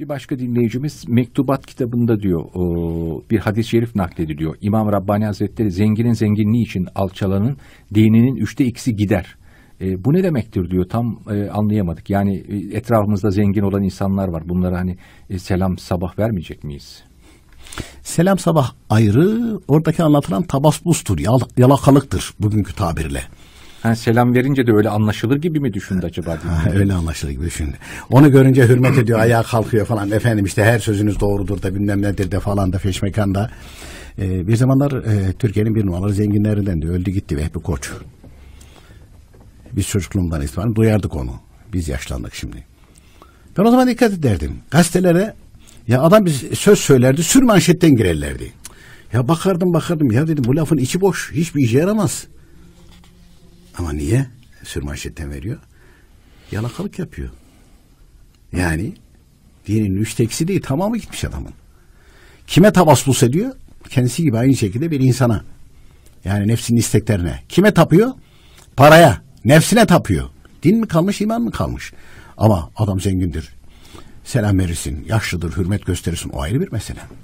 Bir başka dinleyicimiz Mektubat kitabında diyor bir hadis-i şerif naklediliyor. İmam Rabbani Hazretleri zenginin zenginliği için alçalanın dininin üçte ikisi gider. E, bu ne demektir diyor tam e, anlayamadık. Yani e, etrafımızda zengin olan insanlar var. Bunlara hani e, selam sabah vermeyecek miyiz? Selam sabah ayrı, oradaki anlatılan tabasbustur, yal, yalakalıktır bugünkü tabirle. Yani selam verince de öyle anlaşılır gibi mi düşündü acaba? Ha, öyle anlaşılır gibi düşündü. Onu görünce hürmet ediyor, ayağa kalkıyor falan. Efendim işte her sözünüz doğrudur da bilmem nedir de falan da feşmekanda. Ee, bir zamanlar e, Türkiye'nin bir numaralı zenginlerinden de öldü gitti Vehbi Koç. Biz çocukluğumdan itibaren duyardık onu. Biz yaşlandık şimdi. Ben o zaman dikkat ederdim. Gazetelere ya adam bir söz söylerdi, sür manşetten girerlerdi. Ya bakardım bakardım ya dedim bu lafın içi boş, hiçbir işe yaramaz. Ama niye? Sürmanşetten veriyor. Yalakalık yapıyor. Yani dinin müşteksi değil tamamı gitmiş adamın. Kime tabaslus ediyor? Kendisi gibi aynı şekilde bir insana. Yani nefsinin isteklerine. Kime tapıyor? Paraya. Nefsine tapıyor. Din mi kalmış, iman mı kalmış? Ama adam zengindir. Selam verirsin, yaşlıdır, hürmet gösterirsin. O ayrı bir mesele.